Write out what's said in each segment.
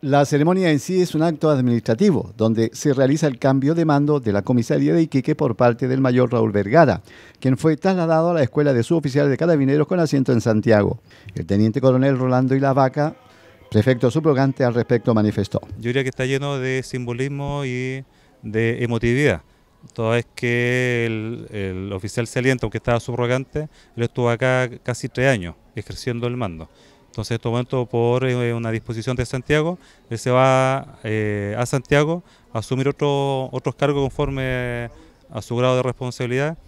La ceremonia en sí es un acto administrativo, donde se realiza el cambio de mando de la comisaría de Iquique por parte del mayor Raúl Vergara, quien fue trasladado a la escuela de suboficiales de carabineros con asiento en Santiago. El teniente coronel Rolando Ilavaca, prefecto subrogante al respecto, manifestó. Yo diría que está lleno de simbolismo y de emotividad. Toda vez que el, oficial saliente, aunque estaba subrogante, él estuvo acá casi tres años ejerciendo el mando. Entonces, en este momento, por eh, una disposición de Santiago, él se va eh, a Santiago a asumir otros cargos conforme a su grado de responsabilidad.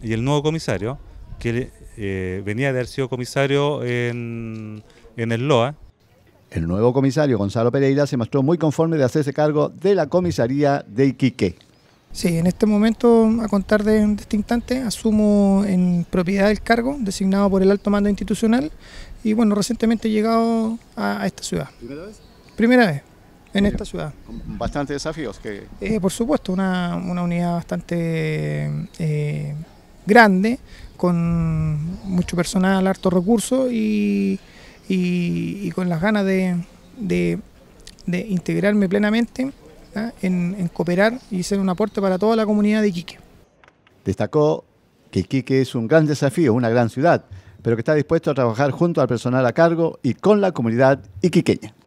Y el nuevo comisario, que eh, venía de haber sido comisario en, en el LOA. El nuevo comisario, Gonzalo Pereira, se mostró muy conforme de hacerse cargo de la comisaría de Iquique. Sí, en este momento, a contar de, un este instante, asumo en propiedad el cargo designado por el alto mando institucional y bueno, recientemente he llegado a, esta ciudad. ¿Primera vez? Primera vez en esta ciudad. Con bastantes desafíos. Que... Eh, por supuesto, una, unidad bastante eh, grande, con mucho personal, harto recurso y, y, con las ganas de integrarme plenamente en, en, cooperar y ser un aporte para toda la comunidad de Iquique. Destacó que Iquique es un gran desafío, una gran ciudad, pero que está dispuesto a trabajar junto al personal a cargo y con la comunidad iquiqueña.